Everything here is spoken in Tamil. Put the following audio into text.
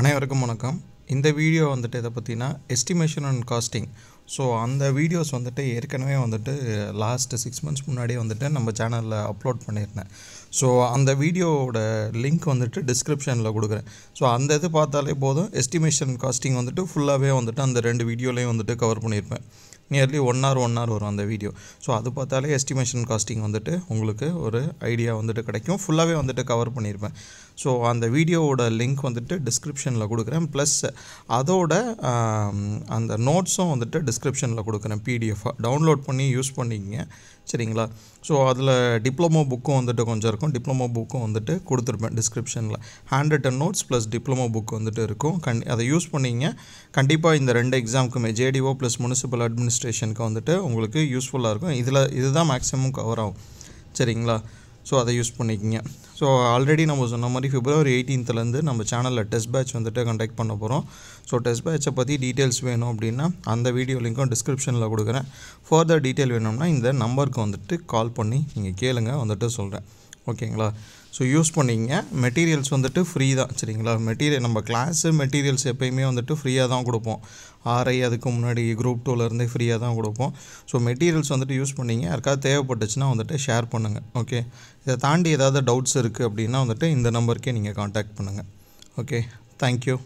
அனைவருக்கும் வணக்கம் இந்த வீடியோ வந்துட்டு எதை பற்றினா எஸ்டிமேஷன் அண்ட் காஸ்டிங் ஸோ அந்த வீடியோஸ் வந்துட்டு ஏற்கனவே வந்துட்டு லாஸ்ட்டு சிக்ஸ் மந்த்ஸ் முன்னாடியே வந்துட்டு நம்ம சேனலில் அப்லோட் பண்ணியிருந்தேன் ஸோ அந்த வீடியோவோட லிங்க் வந்துட்டு டிஸ்கிரிப்ஷனில் கொடுக்குறேன் ஸோ அந்த இது பார்த்தாலே போதும் எஸ்டிமேஷன் காஸ்டிங் வந்துட்டு ஃபுல்லாகவே வந்துட்டு அந்த ரெண்டு வீடியோலையும் வந்துட்டு கவர் பண்ணியிருப்பேன் nearly one hour one hour வரும் அந்த வீடியோ ஸோ அது பார்த்தாலே எஸ்டிமேஷன் காஸ்டிங் வந்துட்டு உங்களுக்கு ஒரு ஐடியா வந்துட்டு கிடைக்கும் ஃபுல்லாகவே வந்துட்டு கவர் பண்ணியிருப்பேன் ஸோ அந்த வீடியோவோட லிங்க் வந்துட்டு டிஸ்கிரிப்ஷனில் கொடுக்குறேன் ப்ளஸ் அதோட அந்த நோட்ஸும் வந்துட்டு டிஸ் டிஸ்கிரிப்ஷனில் கொடுக்குறேன் பிடிஎஃபாக டவுன்லோட் பண்ணி யூஸ் பண்ணிக்கங்க சரிங்களா ஸோ அதில் டிப்ளமோ புக்கும் வந்துட்டு கொஞ்சம் இருக்கும் டிப்ளமோ புக்கும் வந்துட்டு கொடுத்துருப்பேன் டிஸ்கிரிப்ஷனில் hand written notes plus diploma book வந்துட்டு இருக்கும் கண் அதை யூஸ் பண்ணிங்க கண்டிப்பாக இந்த ரெண்டு எக்ஸாமுக்குமே ஜேடிஓ ப்ளஸ் முனிசிபல் அட்மினிஸ்ட்ரேஷனுக்கு வந்துட்டு உங்களுக்கு யூஸ்ஃபுல்லாக இருக்கும் இதில் இதுதான் மேக்ஸிமம் கவர் ஆகும் சரிங்களா ஸோ அதை யூஸ் பண்ணிக்கிங்க ஸோ ஆல்ரெடி நம்ம சொன்ன மாதிரி ஃபிப்ரவரி எயிட்டீன்த்லேருந்து நம்ம சேனலில் டெஸ்ட் பேட்ச் வந்துட்டு கண்டக்ட் பண்ண போகிறோம் ஸோ டெஸ்ட் பேட்சை பற்றி டீட்டெயில்ஸ் வேணும் அப்படின்னா அந்த வீடியோ லிங்க்கும் டிஸ்கிரிப்ஷனில் கொடுக்குறேன் ஃபர்தர் டீட்டெயில் வேணும்னா இந்த நம்பருக்கு வந்துட்டு கால் பண்ணி நீங்கள் கேளுங்க வந்துட்டு சொல்கிறேன் ஓகேங்களா ஸோ யூஸ் பண்ணிங்க மெட்டீரியல்ஸ் வந்துட்டு ஃப்ரீ தான் சரிங்களா மெட்டீரியல் நம்ம கிளாஸு மெட்டீரியல்ஸ் எப்போயுமே வந்துட்டு ஃப்ரீயாக தான் கொடுப்போம் ஆர்ஐ அதுக்கு முன்னாடி குரூப் டூலேருந்தே ஃப்ரீயாக தான் கொடுப்போம் ஸோ மெட்டீரியல்ஸ் வந்துட்டு யூஸ் பண்ணிங்க யாருக்காவது தேவைப்பட்டுச்சுன்னா வந்துட்டு ஷேர் பண்ணுங்கள் ஓகே இதை தாண்டி ஏதாவது டவுட்ஸ் இருக்குது அப்படின்னா வந்துட்டு இந்த நம்பருக்கே நீங்கள் காண்டாக்ட் பண்ணுங்கள் ஓகே தேங்க்யூ